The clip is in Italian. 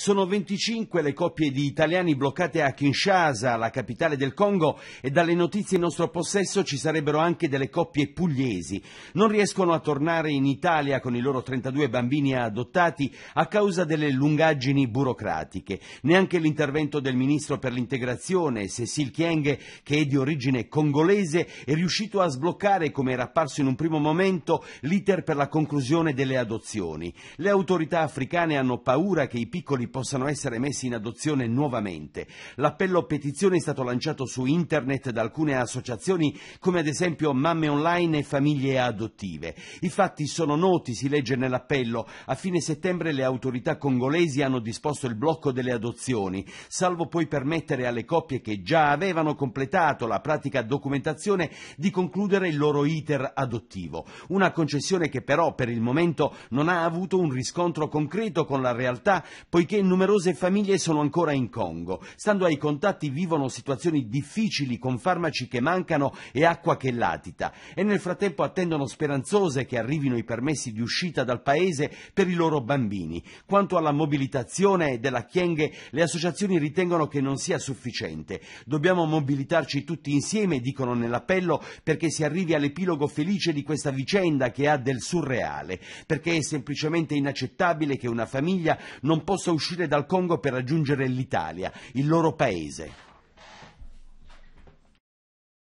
Sono 25 le coppie di italiani bloccate a Kinshasa, la capitale del Congo, e dalle notizie in nostro possesso ci sarebbero anche delle coppie pugliesi. Non riescono a tornare in Italia con i loro 32 bambini adottati a causa delle lungaggini burocratiche. Neanche l'intervento del ministro per l'integrazione, Cecil Kieng, che è di origine congolese, è riuscito a sbloccare, come era apparso in un primo momento, l'iter per la conclusione delle adozioni. Le autorità africane hanno paura che i piccoli possano essere messi in adozione nuovamente. L'appello petizione è stato lanciato su internet da alcune associazioni come ad esempio Mamme Online e Famiglie Adottive. I fatti sono noti, si legge nell'appello. A fine settembre le autorità congolesi hanno disposto il blocco delle adozioni, salvo poi permettere alle coppie che già avevano completato la pratica documentazione di concludere il loro iter adottivo. Una concessione che però per il momento non ha avuto un riscontro concreto con la realtà, poiché e numerose famiglie sono ancora in Congo. Stando ai contatti vivono situazioni difficili con farmaci che mancano e acqua che latita e nel frattempo attendono speranzose che arrivino i permessi di uscita dal paese per i loro bambini. Quanto alla mobilitazione della Chienghe, le associazioni ritengono che non sia sufficiente. Dobbiamo mobilitarci tutti insieme, dicono nell'appello, perché si arrivi all'epilogo felice di questa vicenda che ha del surreale, perché è semplicemente inaccettabile che una famiglia non possa uscire uscire dal Congo per raggiungere l'Italia, il loro paese.